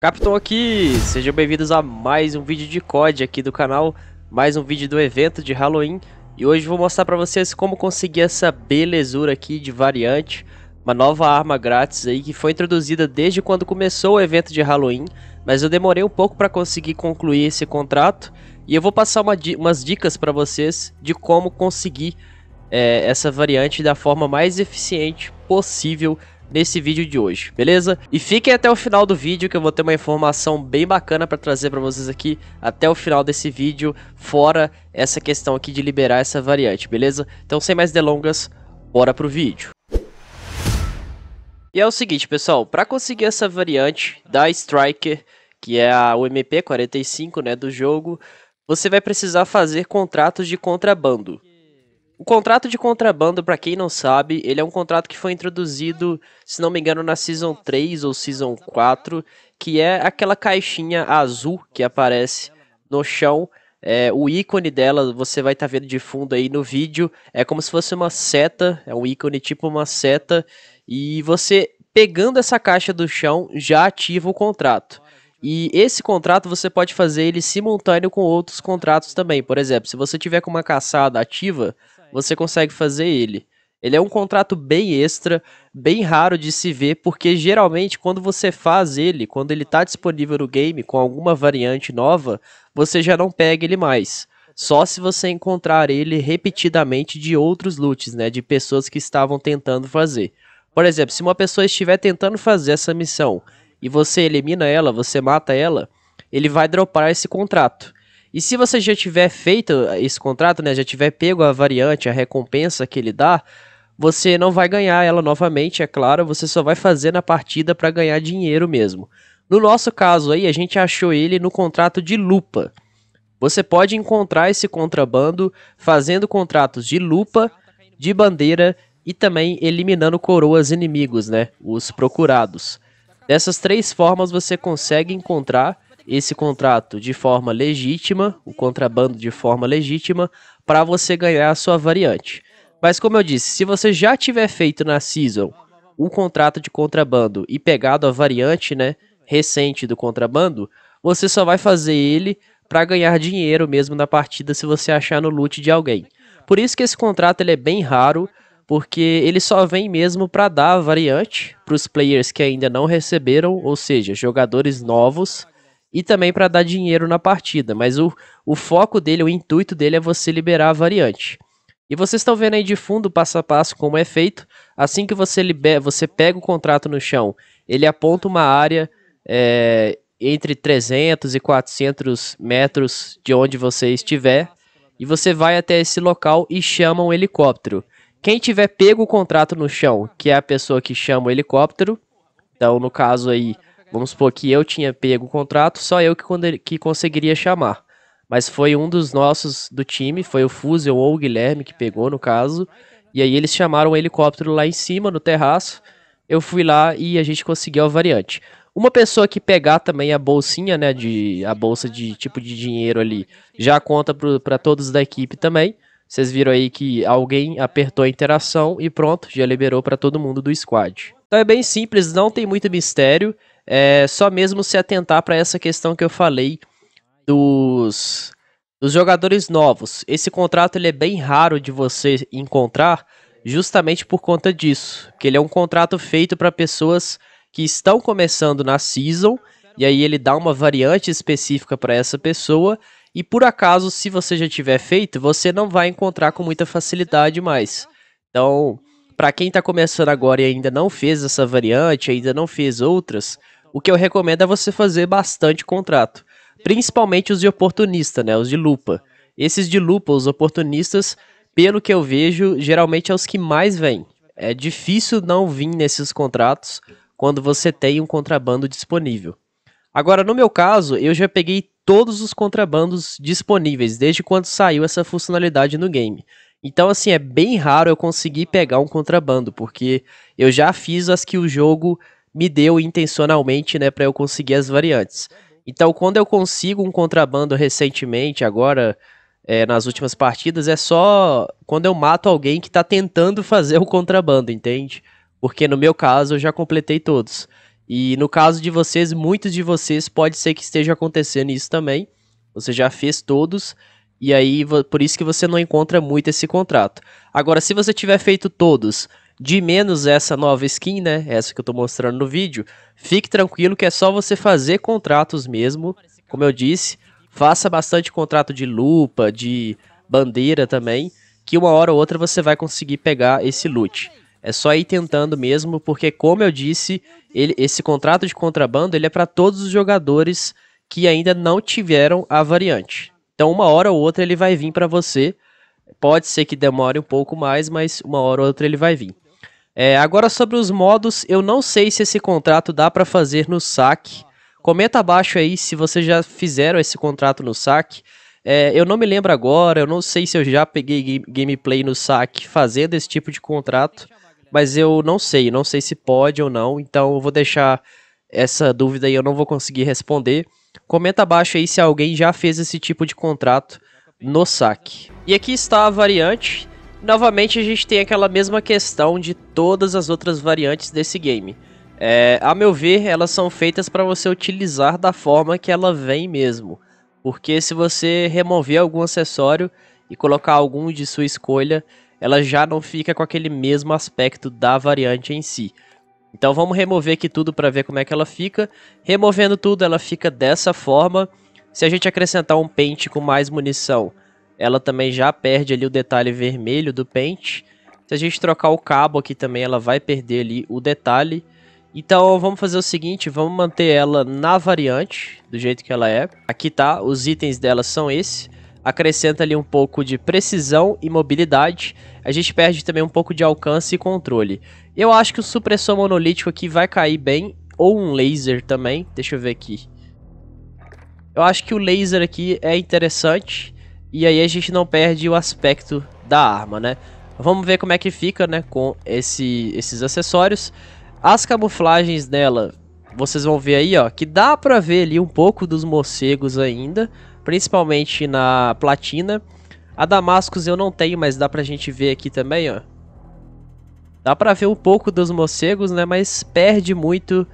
Capitão aqui, sejam bem-vindos a mais um vídeo de COD aqui do canal, mais um vídeo do evento de Halloween e hoje vou mostrar para vocês como conseguir essa belezura aqui de variante, uma nova arma grátis aí que foi introduzida desde quando começou o evento de Halloween, mas eu demorei um pouco para conseguir concluir esse contrato e eu vou passar uma, umas dicas para vocês de como conseguir é, essa variante da forma mais eficiente possível nesse vídeo de hoje, beleza? E fiquem até o final do vídeo que eu vou ter uma informação bem bacana para trazer para vocês aqui até o final desse vídeo, fora essa questão aqui de liberar essa variante, beleza? Então sem mais delongas, bora pro vídeo. E é o seguinte, pessoal, para conseguir essa variante da Striker, que é a UMP 45, né, do jogo, você vai precisar fazer contratos de contrabando. O contrato de contrabando, para quem não sabe, ele é um contrato que foi introduzido, se não me engano, na Season 3 ou Season 4, que é aquela caixinha azul que aparece no chão. É, o ícone dela, você vai estar tá vendo de fundo aí no vídeo, é como se fosse uma seta, é um ícone tipo uma seta, e você pegando essa caixa do chão já ativa o contrato. E esse contrato você pode fazer ele simultâneo com outros contratos também. Por exemplo, se você tiver com uma caçada ativa, você consegue fazer ele. Ele é um contrato bem extra, bem raro de se ver, porque geralmente quando você faz ele, quando ele está disponível no game com alguma variante nova, você já não pega ele mais. Só se você encontrar ele repetidamente de outros loots, né, de pessoas que estavam tentando fazer. Por exemplo, se uma pessoa estiver tentando fazer essa missão e você elimina ela, você mata ela, ele vai dropar esse contrato. E se você já tiver feito esse contrato, né, já tiver pego a variante, a recompensa que ele dá, você não vai ganhar ela novamente, é claro, você só vai fazer na partida para ganhar dinheiro mesmo. No nosso caso aí, a gente achou ele no contrato de lupa. Você pode encontrar esse contrabando fazendo contratos de lupa, de bandeira e também eliminando coroas inimigos, né, os procurados. Dessas três formas você consegue encontrar esse contrato de forma legítima, o contrabando de forma legítima, para você ganhar a sua variante. Mas como eu disse, se você já tiver feito na season o contrato de contrabando e pegado a variante, né, recente do contrabando, você só vai fazer ele para ganhar dinheiro mesmo na partida se você achar no loot de alguém. Por isso que esse contrato ele é bem raro, porque ele só vem mesmo para dar a variante para os players que ainda não receberam, ou seja, jogadores novos e também para dar dinheiro na partida. Mas o, o foco dele, o intuito dele é você liberar a variante. E vocês estão vendo aí de fundo, passo a passo, como é feito. Assim que você libera, você pega o contrato no chão, ele aponta uma área é, entre 300 e 400 metros de onde você estiver, e você vai até esse local e chama um helicóptero. Quem tiver pego o contrato no chão, que é a pessoa que chama o helicóptero, então no caso aí Vamos supor que eu tinha pego o contrato, só eu que, que conseguiria chamar. Mas foi um dos nossos do time, foi o Fusel ou o Guilherme que pegou, no caso. E aí eles chamaram o helicóptero lá em cima, no terraço. Eu fui lá e a gente conseguiu a variante. Uma pessoa que pegar também a bolsinha, né, de a bolsa de tipo de dinheiro ali, já conta para todos da equipe também. Vocês viram aí que alguém apertou a interação e pronto, já liberou para todo mundo do squad. Então é bem simples, não tem muito mistério é só mesmo se atentar para essa questão que eu falei dos, dos jogadores novos. Esse contrato ele é bem raro de você encontrar, justamente por conta disso, que ele é um contrato feito para pessoas que estão começando na season e aí ele dá uma variante específica para essa pessoa e por acaso se você já tiver feito, você não vai encontrar com muita facilidade mais. Então, para quem está começando agora e ainda não fez essa variante, ainda não fez outras, o que eu recomendo é você fazer bastante contrato, principalmente os de oportunista, né, os de lupa. Esses de lupa, os oportunistas, pelo que eu vejo, geralmente é os que mais vêm. É difícil não vir nesses contratos quando você tem um contrabando disponível. Agora, no meu caso, eu já peguei todos os contrabandos disponíveis desde quando saiu essa funcionalidade no game. Então, assim, é bem raro eu conseguir pegar um contrabando, porque eu já fiz as que o jogo me deu intencionalmente, né, para eu conseguir as variantes. Então, quando eu consigo um contrabando recentemente, agora é, nas últimas partidas, é só quando eu mato alguém que está tentando fazer o contrabando, entende? Porque no meu caso eu já completei todos. E no caso de vocês, muitos de vocês pode ser que esteja acontecendo isso também. Você já fez todos e aí por isso que você não encontra muito esse contrato. Agora, se você tiver feito todos de menos essa nova skin, né? Essa que eu tô mostrando no vídeo. Fique tranquilo que é só você fazer contratos mesmo. Como eu disse, faça bastante contrato de lupa, de bandeira também, que uma hora ou outra você vai conseguir pegar esse loot. É só ir tentando mesmo, porque como eu disse, ele, esse contrato de contrabando ele é para todos os jogadores que ainda não tiveram a variante. Então uma hora ou outra ele vai vir para você. Pode ser que demore um pouco mais, mas uma hora ou outra ele vai vir. É, agora sobre os modos, eu não sei se esse contrato dá para fazer no saque. Comenta abaixo aí se vocês já fizeram esse contrato no saque. É, eu não me lembro agora, eu não sei se eu já peguei gameplay no saque fazendo esse tipo de contrato, mas eu não sei, não sei se pode ou não, então eu vou deixar essa dúvida aí, eu não vou conseguir responder. Comenta abaixo aí se alguém já fez esse tipo de contrato no saque. E aqui está a variante novamente a gente tem aquela mesma questão de todas as outras variantes desse game. É, a meu ver, elas são feitas para você utilizar da forma que ela vem mesmo. Porque se você remover algum acessório e colocar algum de sua escolha, ela já não fica com aquele mesmo aspecto da variante em si. Então vamos remover aqui tudo para ver como é que ela fica. Removendo tudo, ela fica dessa forma. Se a gente acrescentar um pente com mais munição, ela também já perde ali o detalhe vermelho do pente. Se a gente trocar o cabo aqui também, ela vai perder ali o detalhe. Então vamos fazer o seguinte, vamos manter ela na variante, do jeito que ela é. Aqui tá, os itens dela são esse. Acrescenta ali um pouco de precisão e mobilidade. A gente perde também um pouco de alcance e controle. Eu acho que o supressor monolítico aqui vai cair bem. Ou um laser também, deixa eu ver aqui. Eu acho que o laser aqui é interessante. E aí a gente não perde o aspecto da arma, né? Vamos ver como é que fica, né, com esse, esses acessórios. As camuflagens dela, vocês vão ver aí, ó, que dá pra ver ali um pouco dos morcegos ainda, principalmente na platina. A Damascus eu não tenho, mas dá pra gente ver aqui também, ó. Dá pra ver um pouco dos morcegos, né, mas perde muito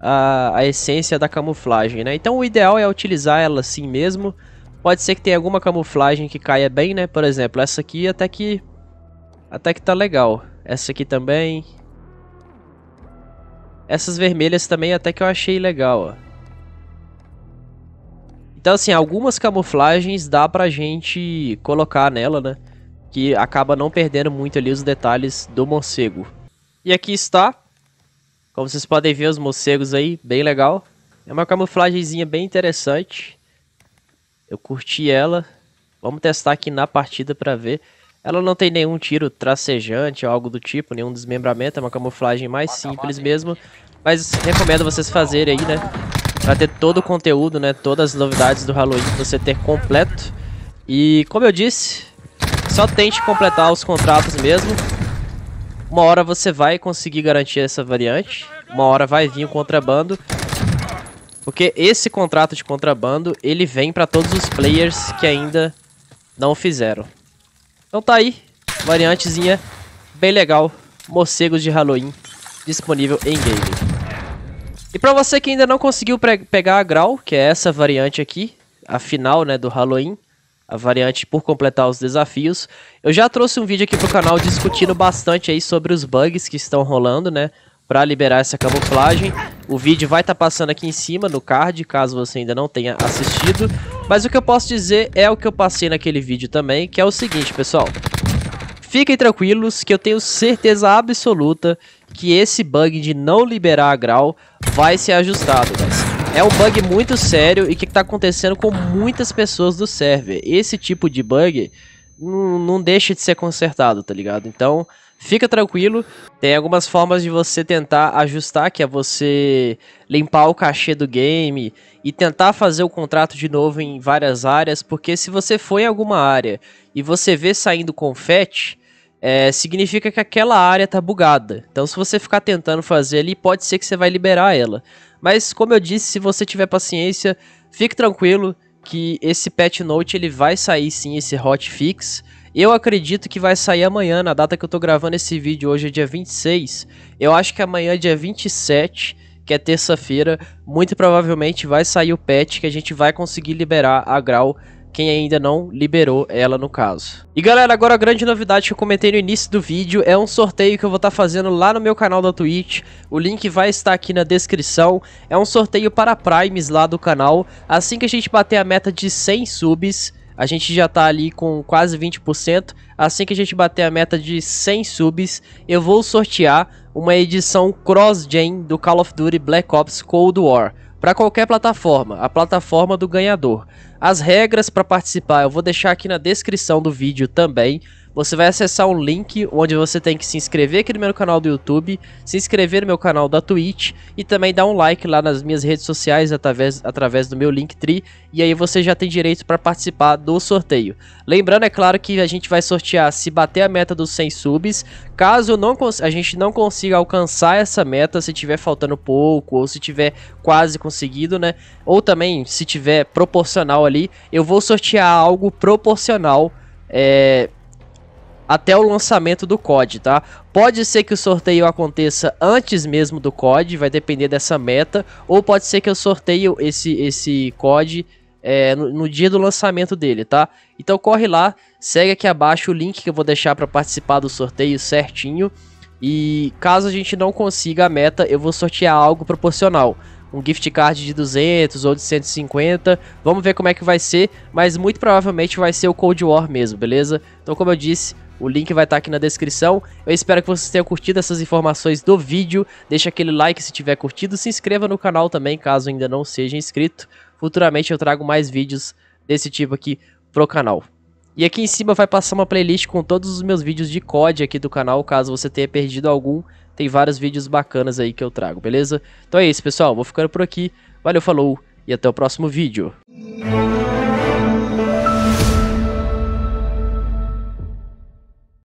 a, a essência da camuflagem, né. Então o ideal é utilizar ela assim mesmo, Pode ser que tenha alguma camuflagem que caia bem, né? Por exemplo, essa aqui até que... Até que tá legal. Essa aqui também. Essas vermelhas também até que eu achei legal, ó. Então, assim, algumas camuflagens dá pra gente colocar nela, né? Que acaba não perdendo muito ali os detalhes do morcego. E aqui está. Como vocês podem ver, os morcegos aí, bem legal. É uma camuflagemzinha bem interessante. Eu curti ela. Vamos testar aqui na partida para ver. Ela não tem nenhum tiro tracejante ou algo do tipo, nenhum desmembramento, é uma camuflagem mais simples mesmo. Mas recomendo vocês fazerem aí, né? Pra ter todo o conteúdo, né? Todas as novidades do Halloween você ter completo. E como eu disse, só tente completar os contratos mesmo. Uma hora você vai conseguir garantir essa variante. Uma hora vai vir o contrabando. Porque esse contrato de contrabando, ele vem para todos os players que ainda não fizeram. Então tá aí, variantezinha bem legal, morcegos de Halloween, disponível em game. E pra você que ainda não conseguiu pegar a Grau, que é essa variante aqui, a final né, do Halloween, a variante por completar os desafios, eu já trouxe um vídeo aqui pro canal discutindo bastante aí sobre os bugs que estão rolando, né? para liberar essa camuflagem. O vídeo vai estar tá passando aqui em cima no card, caso você ainda não tenha assistido. Mas o que eu posso dizer é o que eu passei naquele vídeo também, que é o seguinte, pessoal. Fiquem tranquilos que eu tenho certeza absoluta que esse bug de não liberar a grau vai ser ajustado, guys. É um bug muito sério e que está acontecendo com muitas pessoas do server. Esse tipo de bug não deixa de ser consertado, tá ligado? Então, Fica tranquilo, tem algumas formas de você tentar ajustar, que é você limpar o cachê do game e tentar fazer o contrato de novo em várias áreas, porque se você for em alguma área e você vê saindo confete, é, significa que aquela área tá bugada. Então se você ficar tentando fazer ali, pode ser que você vai liberar ela. Mas como eu disse, se você tiver paciência, fique tranquilo que esse patch note ele vai sair sim, esse hotfix. fix eu acredito que vai sair amanhã, na data que eu tô gravando esse vídeo, hoje é dia 26. Eu acho que amanhã, é dia 27, que é terça-feira, muito provavelmente vai sair o patch que a gente vai conseguir liberar a Grau quem ainda não liberou ela no caso. E galera, agora a grande novidade que eu comentei no início do vídeo é um sorteio que eu vou estar tá fazendo lá no meu canal da Twitch, o link vai estar aqui na descrição, é um sorteio para primes lá do canal, assim que a gente bater a meta de 100 subs, a gente já tá ali com quase 20%. Assim que a gente bater a meta de 100 subs, eu vou sortear uma edição cross-gen do Call of Duty Black Ops Cold War para qualquer plataforma, a plataforma do ganhador. As regras para participar eu vou deixar aqui na descrição do vídeo também. Você vai acessar um link onde você tem que se inscrever aqui no meu canal do YouTube, se inscrever no meu canal da Twitch e também dar um like lá nas minhas redes sociais através, através do meu Linktree e aí você já tem direito para participar do sorteio. Lembrando, é claro, que a gente vai sortear se bater a meta dos 100 subs, caso não a gente não consiga alcançar essa meta, se tiver faltando pouco ou se tiver quase conseguido, né? Ou também se tiver proporcional ali, eu vou sortear algo proporcional, é até o lançamento do COD, tá? Pode ser que o sorteio aconteça antes mesmo do COD, vai depender dessa meta, ou pode ser que eu sorteio esse, esse COD é, no, no, dia do lançamento dele, tá? Então corre lá, segue aqui abaixo o link que eu vou deixar para participar do sorteio certinho. E caso a gente não consiga a meta, eu vou sortear algo proporcional. Um gift card de 200 ou de 150, vamos ver como é que vai ser, mas muito provavelmente vai ser o Cold War mesmo, beleza? Então como eu disse, o link vai estar tá aqui na descrição. Eu espero que vocês tenham curtido essas informações do vídeo. Deixa aquele like se tiver curtido. Se inscreva no canal também, caso ainda não seja inscrito. Futuramente eu trago mais vídeos desse tipo aqui pro canal. E aqui em cima vai passar uma playlist com todos os meus vídeos de COD aqui do canal, caso você tenha perdido algum. Tem vários vídeos bacanas aí que eu trago, beleza? Então é isso, pessoal. Vou ficando por aqui. Valeu, falou e até o próximo vídeo.